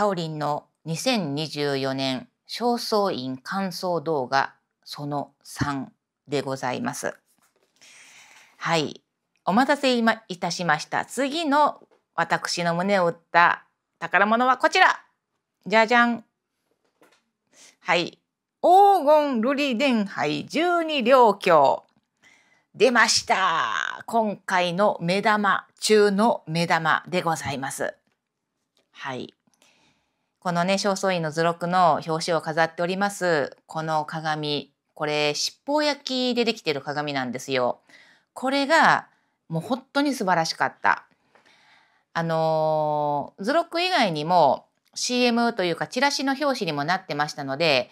かオリンの2024年焦燥院感想動画その3でございます。はい。お待たせい,、いたしました。次の私の胸を打った宝物はこちらじゃじゃんはい。黄金瑠璃殿杯十二両鏡。出ました今回の目玉中の目玉でございます。はい。このね正倉院の図録の表紙を飾っておりますこの鏡これ七宝焼きでできてる鏡なんですよ。これがもう本当に素晴らしかった。あの図録以外にも CM というかチラシの表紙にもなってましたので、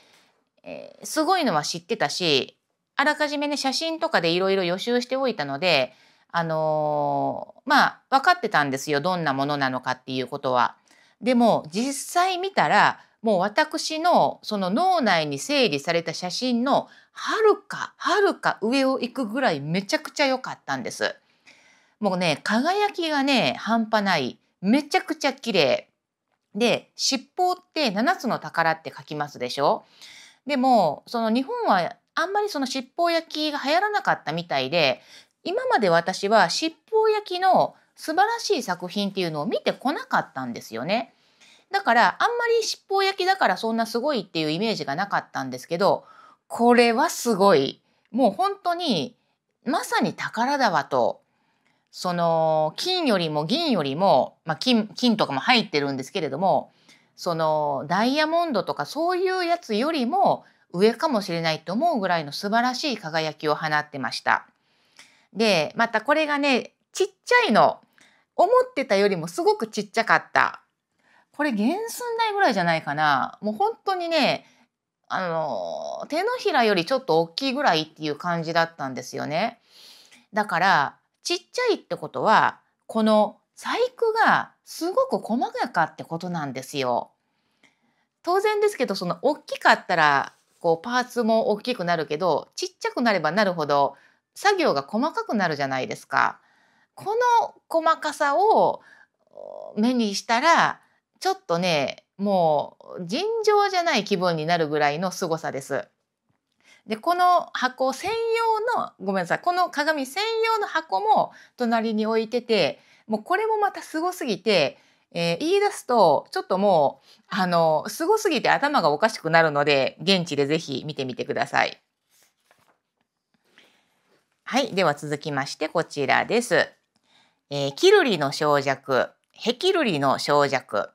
えー、すごいのは知ってたしあらかじめね写真とかでいろいろ予習しておいたのであのー、まあ分かってたんですよどんなものなのかっていうことは。でも実際見たらもう私のその脳内に整理された写真のはるかはるか上を行くぐらいめちゃくちゃ良かったんです。もうね輝きがね半端ないめちゃくちゃ綺麗で七宝って7つの宝って書きますでしょでもその日本はあんまりその七宝焼きが流行らなかったみたいで今まで私は七宝焼きの素晴らしい作品っていうのを見てこなかったんですよね。だからあんまり七宝焼きだからそんなすごいっていうイメージがなかったんですけどこれはすごいもう本当にまさに宝だわとその金よりも銀よりも、まあ金、金金とかも入ってるんですけれどもそのダイヤモンドとかそういうやつよりも上かもしれないと思うぐらいの素晴らしい輝きを放ってました。でまたこれがねちっちゃいの思ってたよりもすごくちっちゃかった。これ原寸大ぐらいじゃないかな。もう本当にね、あの、手のひらよりちょっと大きいぐらいっていう感じだったんですよね。だから、ちっちゃいってことは、この細工がすごく細やかってことなんですよ。当然ですけど、その大きかったら、こうパーツも大きくなるけど、ちっちゃくなればなるほど、作業が細かくなるじゃないですか。この細かさを目にしたらちょっとねもう尋常じゃない気分になるぐらいの凄さです。でこの箱専用のごめんなさいこの鏡専用の箱も隣に置いててもうこれもまたすすぎて、えー、言い出すとちょっともうあのすすぎて頭がおかしくなるので現地でぜひ見てみてください。はいでは続きましてこちらです。えー、キルリの小弱、ヘキルリの小弱。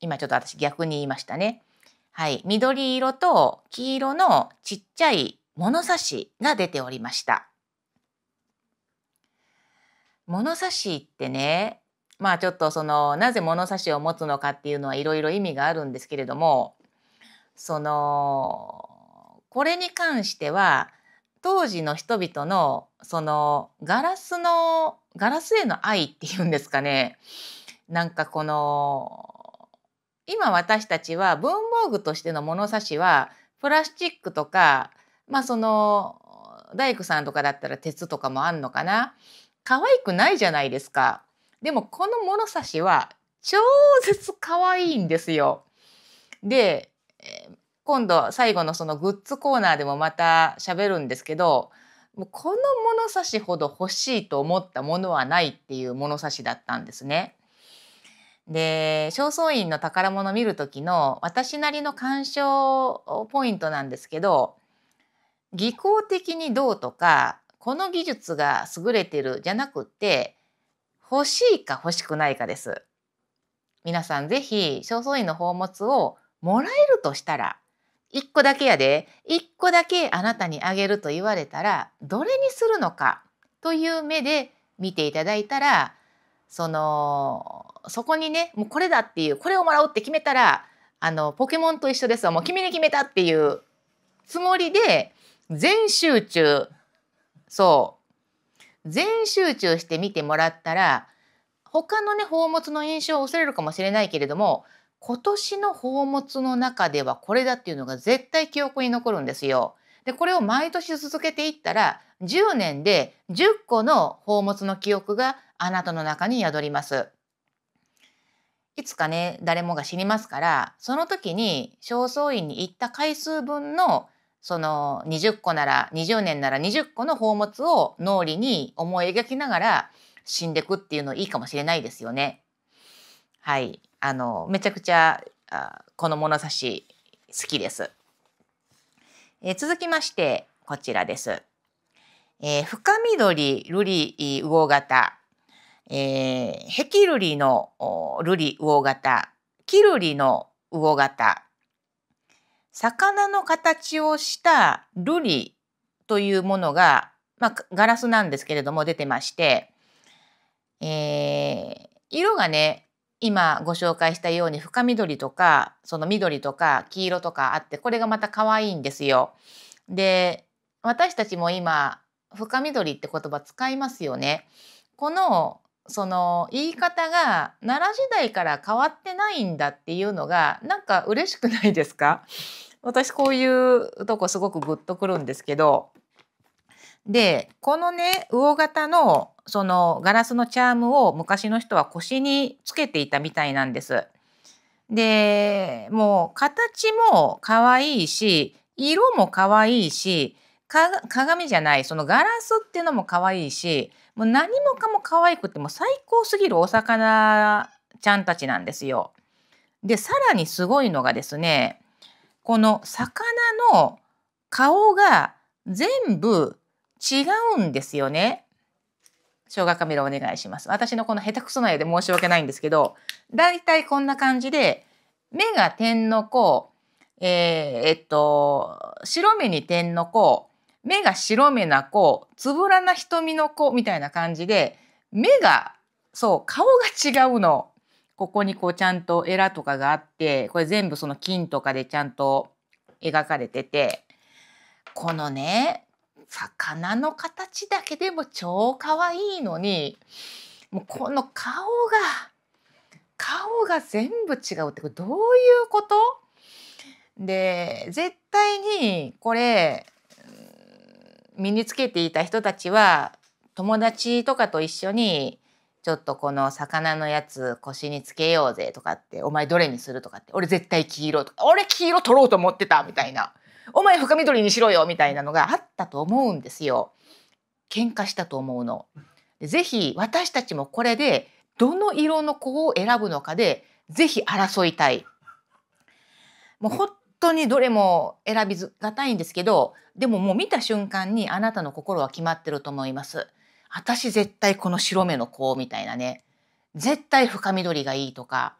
今ちょっと私逆に言いましたね。はい。緑色と黄色のちっちゃい物差しが出ておりました。物差しってね、まあちょっとそのなぜ物差しを持つのかっていうのはいろいろ意味があるんですけれども、そのこれに関しては当時の人々のそのガラスのガラスへの愛っていうんですかねなんかこの今私たちは文房具としての物差しはプラスチックとかまあその大工さんとかだったら鉄とかもあんのかな可愛くないじゃないですかでもこの物差しは超絶可愛いんですよで今度最後のそのグッズコーナーでもまた喋るんですけどもうこの物差しほど欲しいと思ったものはないっていう物差しだったんですね。で正倉院の宝物を見る時の私なりの鑑賞ポイントなんですけど技巧的にどうとかこの技術が優れてるじゃなくて欲しいか欲しくないかです。皆さん是非正倉院の宝物をもらえるとしたら一個だけやで、一個だけあなたにあげると言われたら、どれにするのかという目で見ていただいたら、その、そこにね、もうこれだっていう、これをもらおうって決めたら、あの、ポケモンと一緒ですわ、もう君に決めたっていうつもりで、全集中、そう、全集中して見てもらったら、他のね、宝物の印象を恐れるかもしれないけれども、今年の宝物の中ではこれだっていうのが絶対記憶に残るんですよ。でこれを毎年続けていったら10年で10個の宝物の記憶があなたの中に宿ります。いつかね誰もが死にますからその時に正倉院に行った回数分のその20個なら20年なら20個の宝物を脳裏に思い描きながら死んでくっていうのいいかもしれないですよね。はい。あのめちゃくちゃあこの物差し好きです。えー、続きましてこちらです。えー、深緑瑠璃魚型、えー、ヘキルリの瑠璃魚型、キルリの魚型、魚の形をした瑠璃というものが、まあ、ガラスなんですけれども出てまして、えー、色がね今ご紹介したように深緑とかその緑とか黄色とかあってこれがまた可愛いんですよ。で私たちも今深緑って言葉使いますよね。このその言い方が奈良時代から変わってないんだっていうのがなんか嬉しくないですか私こういうとこすごくグッとくるんですけどでこのね魚型のそのガラスのチャームを昔の人は腰につけていたみたいなんです。でもう形も可愛いし色も可愛いし鏡じゃないそのガラスっていうのも可愛いしもう何もかも可愛くても最高すぎるお魚ちゃんたちなんですよ。でさらにすごいのがですねこの魚の顔が全部違うんですよね。小画カメラお願いします。私のこの下手くそな絵で申し訳ないんですけど、だいたいこんな感じで、目が点の子、えー、えっと、白目に点の子、目が白目な子、つぶらな瞳の子みたいな感じで、目が、そう、顔が違うの。ここにこうちゃんとエラとかがあって、これ全部その金とかでちゃんと描かれてて、このね、魚の形だけでも超かわいいのにもうこの顔が顔が全部違うってこれどういうことで絶対にこれ身につけていた人たちは友達とかと一緒にちょっとこの魚のやつ腰につけようぜとかってお前どれにするとかって俺絶対黄色とか俺黄色取ろうと思ってたみたいなお前深緑にしろよみたいなのがあったと思うんですよ。喧嘩したと思うの。ぜひ私たちもこれでどの色の子を選ぶのかでぜひ争いたい。もう本当にどれも選びがたいんですけどでももう見た瞬間にあなたの心は決まってると思います。私絶対この白目の子みたいなね絶対深緑がいいとか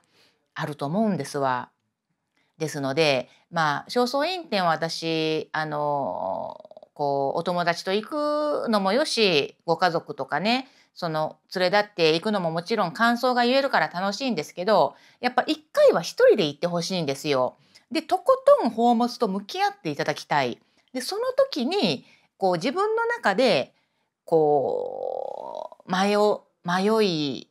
あると思うんですわ。ですのでまあ正倉院展は私あのこうお友達と行くのもよしご家族とかねその連れ立って行くのももちろん感想が言えるから楽しいんですけどやっぱ一回は一人で行ってほしいんですよ。でとことん宝物と向き合っていただきたい。でその時にこう自分の中でこう迷迷い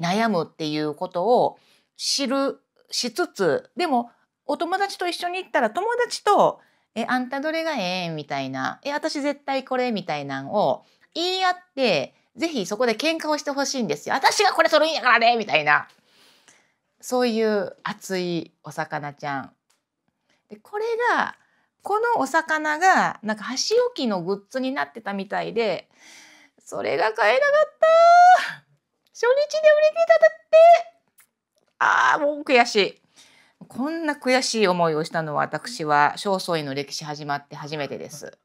悩むっていうことを知るしつつでもお友達と一緒に行ったら友達と「えあんたどれがええみたいな「え私絶対これ」みたいなんを言い合ってぜひそこで喧嘩をしてほしいんですよ。私がこれ取るんやからねみたいなそういう熱いお魚ちゃん。でこれがこのお魚がなんか箸置きのグッズになってたみたいでそれが買えなかった初日で売り切れただってああもう悔しい。こんな悔しい思いをしたのは私は正倉院の歴史始まって初めてです。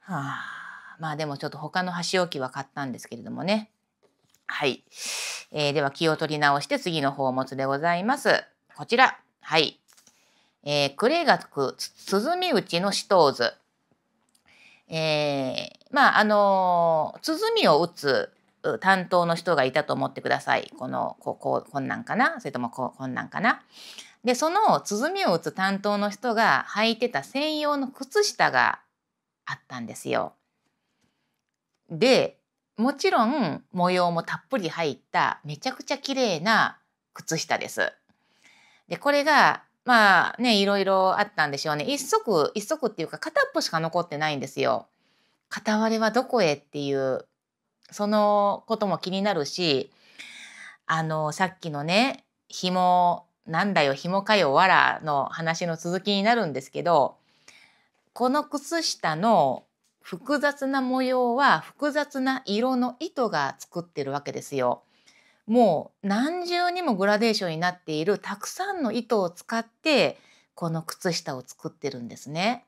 はあ、まあでもちょっと他の箸置きは買ったんですけれどもね。はい。えー、では気を取り直して次の宝物でございます。こちら。はい。えー、クレがく鼓打ちの死闘図。えー、まああのー、鼓を打つ担当の人がいたと思ってください。このこここんなんかなそれともここんなんかなでその鼓を打つ担当の人が履いてた専用の靴下があったんですよ。でもちろん模様もたっぷり入っためちゃくちゃ綺麗な靴下です。でこれがまあねいろいろあったんでしょうね一足一足っていうか片っぽしか残ってないんですよ。片割れはどこへっていうそのことも気になるしあのさっきのね「紐なんだよ紐かよわら」の話の続きになるんですけどこの靴下の複雑な模様は複雑な色の糸が作ってるわけですよ。もう何重にもグラデーションになっているたくさんの糸を使ってこの靴下を作ってるんですね。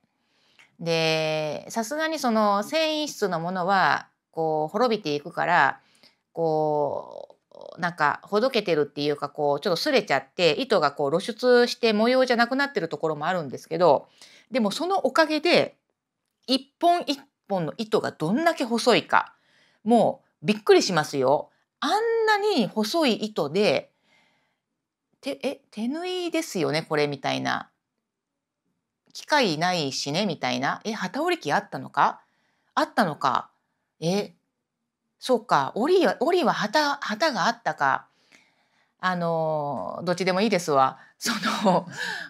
でさすがにその繊維質のものはこう滅びていくからこうなんかほどけてるっていうかこうちょっとすれちゃって糸がこう露出して模様じゃなくなってるところもあるんですけどでもそのおかげで一本一本の糸がどんだけ細いかもうびっくりしますよ。あんなに細い糸でてえ手縫いですよねこれみたいな機械ないしねみたいなえ旗織り機あったのかあったのかえそうか折はは旗旗があったかあのどっちでもいいですわ その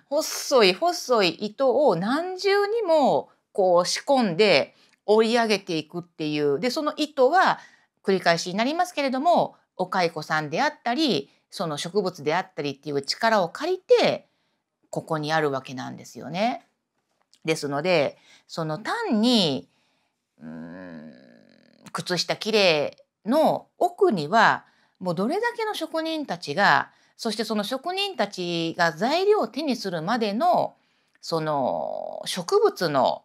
細い細い糸を何重にもこう仕込んで織り上げていくっていうでその糸は繰り返しになりますけれどもお蚕さんであったりその植物であったりっていう力を借りてここにあるわけなんですよね。ですのでその単にうん靴下きれいの奥にはもうどれだけの職人たちがそしてその職人たちが材料を手にするまでのその植物の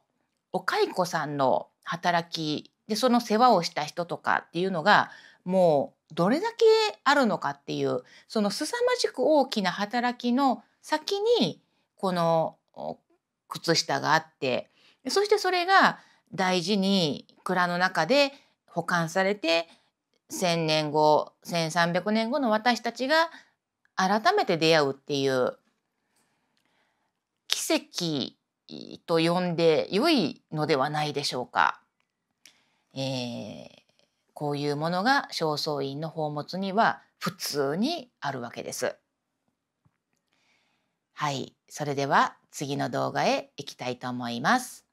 お蚕さんの働きでその世話をした人とかっていうのがもうどれだけあるのかっていうその凄まじく大きな働きの先にこの靴下があってそしてそれが大事に蔵の中で保管されて1,000年後1,300年後の私たちが改めて出会うっていう奇跡と呼んで良いのではないでしょうか。えー、こういうものが正倉院の宝物には普通にあるわけです。はい、それでは次の動画へ行きたいと思います。